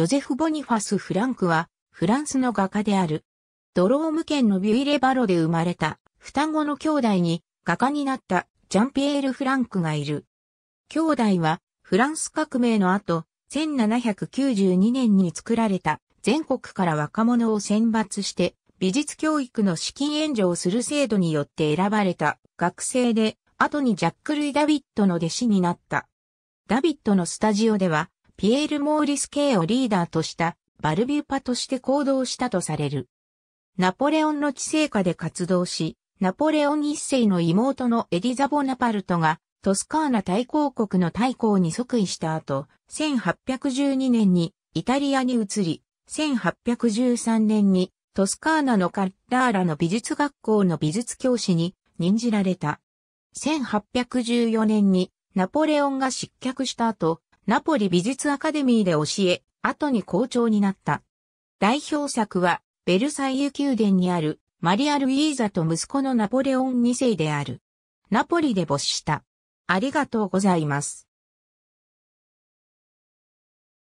ジョゼフ・ボニファス・フランクは、フランスの画家である。ドローム県のビュイレバロで生まれた、双子の兄弟に、画家になったジャンピエール・フランクがいる。兄弟は、フランス革命の後、1792年に作られた、全国から若者を選抜して、美術教育の資金援助をする制度によって選ばれた学生で、後にジャック・ルイ・ダビットの弟子になった。ダビットのスタジオでは、ピエール・モーリス系をリーダーとしたバルビューパとして行動したとされる。ナポレオンの治世下で活動し、ナポレオン一世の妹のエリザ・ボナパルトがトスカーナ大公国の大公に即位した後、1812年にイタリアに移り、1813年にトスカーナのカッラーラの美術学校の美術教師に任じられた。1814年にナポレオンが失脚した後、ナポリ美術アカデミーで教え、後に校長になった。代表作は、ベルサイユ宮殿にある、マリア・ルイーザと息子のナポレオン2世である。ナポリで没した。ありがとうございます。